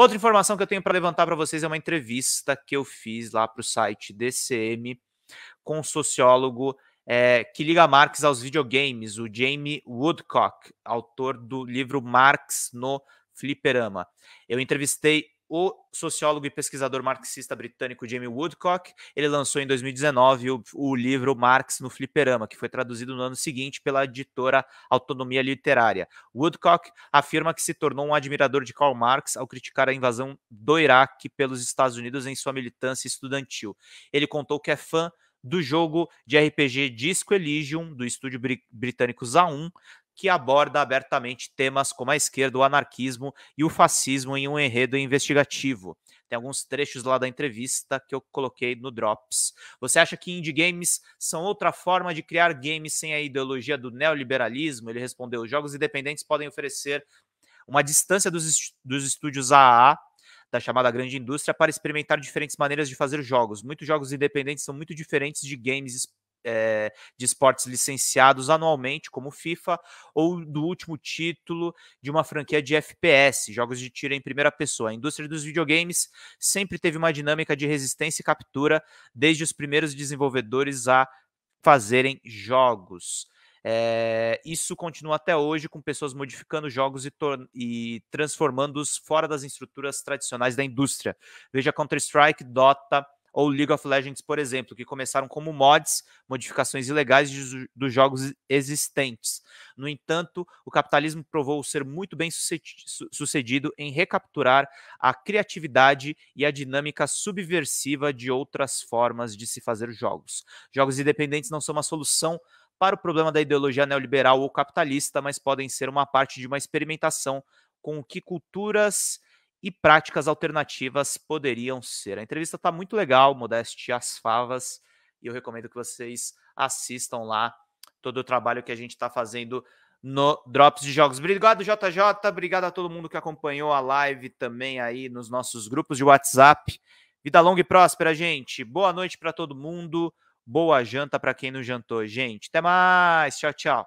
Outra informação que eu tenho para levantar para vocês é uma entrevista que eu fiz lá para o site DCM com um sociólogo é, que liga Marx aos videogames, o Jamie Woodcock, autor do livro Marx no Fliperama. Eu entrevistei o sociólogo e pesquisador marxista britânico Jamie Woodcock, ele lançou em 2019 o, o livro Marx no Fliperama, que foi traduzido no ano seguinte pela editora Autonomia Literária. Woodcock afirma que se tornou um admirador de Karl Marx ao criticar a invasão do Iraque pelos Estados Unidos em sua militância estudantil. Ele contou que é fã do jogo de RPG Disco Elysium, do estúdio britânico ZA1, que aborda abertamente temas como a esquerda, o anarquismo e o fascismo em um enredo investigativo. Tem alguns trechos lá da entrevista que eu coloquei no Drops. Você acha que indie games são outra forma de criar games sem a ideologia do neoliberalismo? Ele respondeu: jogos independentes podem oferecer uma distância dos, dos estúdios AAA da chamada grande indústria para experimentar diferentes maneiras de fazer jogos. Muitos jogos independentes são muito diferentes de games é, de esportes licenciados anualmente, como FIFA, ou do último título de uma franquia de FPS, jogos de tiro em primeira pessoa. A indústria dos videogames sempre teve uma dinâmica de resistência e captura, desde os primeiros desenvolvedores a fazerem jogos. É, isso continua até hoje, com pessoas modificando jogos e, e transformando-os fora das estruturas tradicionais da indústria. Veja Counter-Strike, Dota, ou League of Legends, por exemplo, que começaram como mods, modificações ilegais dos jogos existentes. No entanto, o capitalismo provou ser muito bem sucedido em recapturar a criatividade e a dinâmica subversiva de outras formas de se fazer jogos. Jogos independentes não são uma solução para o problema da ideologia neoliberal ou capitalista, mas podem ser uma parte de uma experimentação com que culturas e práticas alternativas poderiam ser. A entrevista está muito legal, Modeste as favas, e eu recomendo que vocês assistam lá todo o trabalho que a gente está fazendo no Drops de Jogos. Obrigado, JJ. Obrigado a todo mundo que acompanhou a live também aí nos nossos grupos de WhatsApp. Vida longa e próspera, gente. Boa noite para todo mundo. Boa janta para quem não jantou, gente. Até mais. Tchau, tchau.